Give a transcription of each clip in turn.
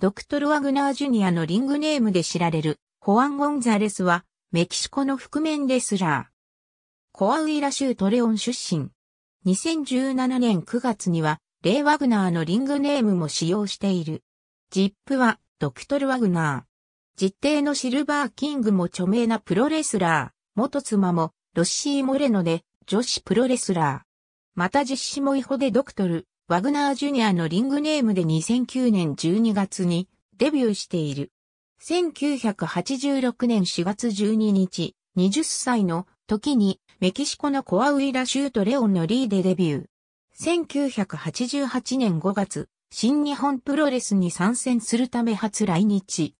ドクトル・ワグナー・ジュニアのリングネームで知られる、ホアン・ゴンザレスは、メキシコの覆面レスラー。コアウイラ州トレオン出身。2017年9月には、レイ・ワグナーのリングネームも使用している。ジップは、ドクトル・ワグナー。実定のシルバー・キングも著名なプロレスラー。元妻も、ロッシー・モレノで、女子プロレスラー。また実施もイホでドクトル、ワグナージュニアのリングネームで2009年12月にデビューしている。1986年4月12日、20歳の時にメキシコのコアウイラ州とレオンのリーでデビュー。1988年5月、新日本プロレスに参戦するため初来日。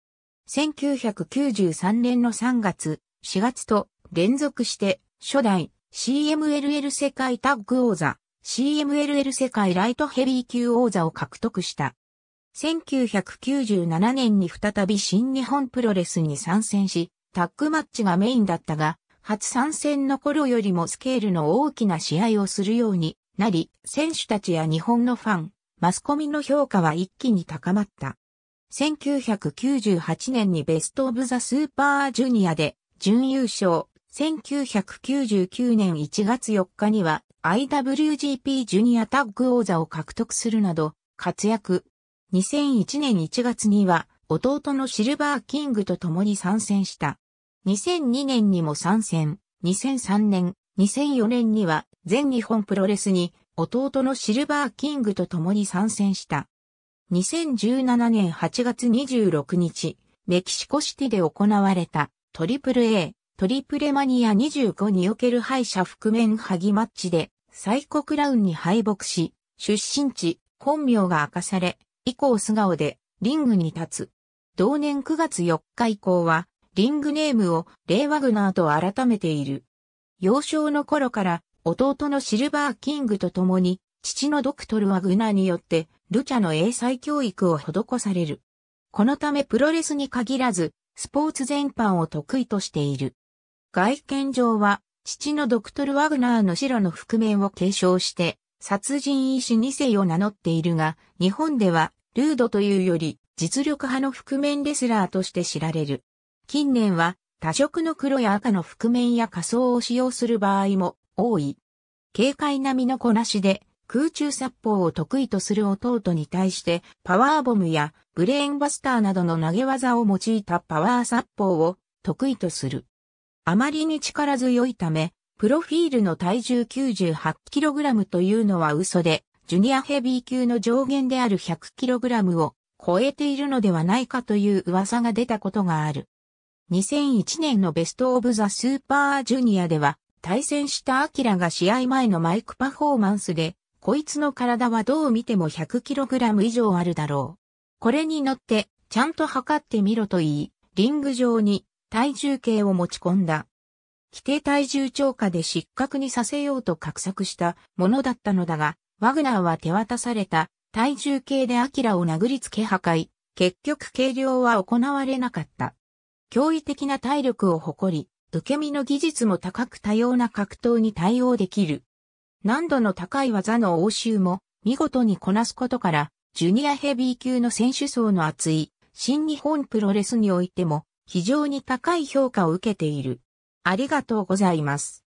1993年の3月、4月と連続して初代 CMLL 世界タッグ王座 CMLL 世界ライトヘビー級王座を獲得した。1997年に再び新日本プロレスに参戦し、タッグマッチがメインだったが、初参戦の頃よりもスケールの大きな試合をするようになり、選手たちや日本のファン、マスコミの評価は一気に高まった。1998年にベストオブザスーパージュニアで準優勝。1999年1月4日には IWGP ジュニアタッグ王座を獲得するなど活躍。2001年1月には弟のシルバーキングと共に参戦した。2002年にも参戦。2003年、2004年には全日本プロレスに弟のシルバーキングと共に参戦した。2017年8月26日、メキシコシティで行われたトリプル A、トリプルマニア25における敗者覆面ハギマッチでコクラウンに敗北し、出身地、本名が明かされ、以降素顔でリングに立つ。同年9月4日以降は、リングネームをレイ・ワグナーと改めている。幼少の頃から弟のシルバー・キングと共に、父のドクトル・ワグナーによって、ルチャの英才教育を施される。このためプロレスに限らず、スポーツ全般を得意としている。外見上は父のドクトル・ワグナーの白の覆面を継承して、殺人医師2世を名乗っているが、日本では、ルードというより、実力派の覆面レスラーとして知られる。近年は、多色の黒や赤の覆面や仮装を使用する場合も多い。軽快な身のこなしで、空中殺法を得意とする弟に対して、パワーボムやブレーンバスターなどの投げ技を用いたパワー殺法を得意とする。あまりに力強いため、プロフィールの体重 98kg というのは嘘で、ジュニアヘビー級の上限である 100kg を超えているのではないかという噂が出たことがある。2001年のベストオブザスーパージュニアでは、対戦したアキラが試合前のマイクパフォーマンスで、こいつの体はどう見ても 100kg 以上あるだろう。これに乗って、ちゃんと測ってみろと言い、リング上に体重計を持ち込んだ。規定体重超過で失格にさせようと画策したものだったのだが、ワグナーは手渡された体重計でアキラを殴りつけ破壊、結局計量は行われなかった。驚異的な体力を誇り、受け身の技術も高く多様な格闘に対応できる。難度の高い技の応酬も見事にこなすことから、ジュニアヘビー級の選手層の厚い新日本プロレスにおいても非常に高い評価を受けている。ありがとうございます。